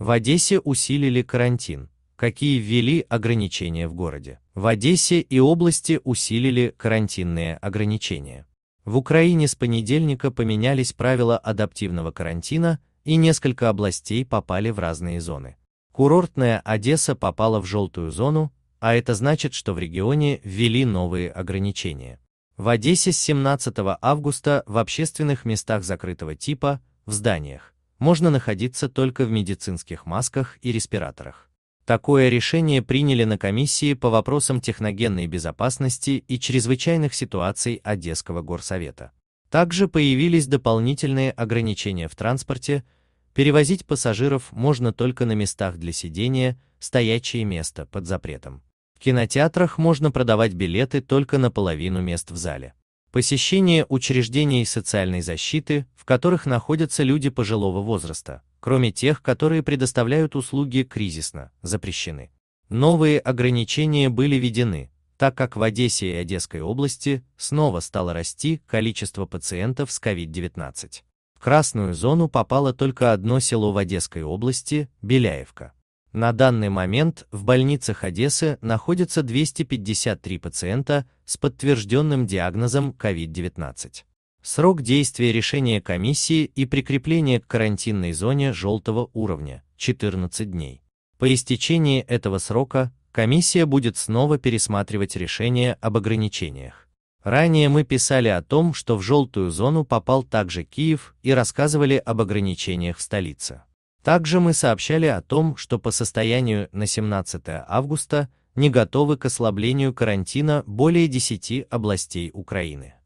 В Одессе усилили карантин. Какие ввели ограничения в городе? В Одессе и области усилили карантинные ограничения. В Украине с понедельника поменялись правила адаптивного карантина, и несколько областей попали в разные зоны. Курортная Одесса попала в желтую зону, а это значит, что в регионе ввели новые ограничения. В Одессе с 17 августа в общественных местах закрытого типа, в зданиях, можно находиться только в медицинских масках и респираторах. Такое решение приняли на комиссии по вопросам техногенной безопасности и чрезвычайных ситуаций Одесского горсовета. Также появились дополнительные ограничения в транспорте, перевозить пассажиров можно только на местах для сидения, стоячее место под запретом. В кинотеатрах можно продавать билеты только на половину мест в зале посещение учреждений социальной защиты, в которых находятся люди пожилого возраста, кроме тех, которые предоставляют услуги кризисно, запрещены. Новые ограничения были введены, так как в Одессе и Одесской области снова стало расти количество пациентов с COVID-19. В красную зону попало только одно село в Одесской области – Беляевка. На данный момент в больницах Одессы находятся 253 пациента с подтвержденным диагнозом COVID-19. Срок действия решения комиссии и прикрепления к карантинной зоне желтого уровня – 14 дней. По истечении этого срока комиссия будет снова пересматривать решение об ограничениях. Ранее мы писали о том, что в желтую зону попал также Киев и рассказывали об ограничениях в столице. Также мы сообщали о том, что по состоянию на 17 августа не готовы к ослаблению карантина более 10 областей Украины.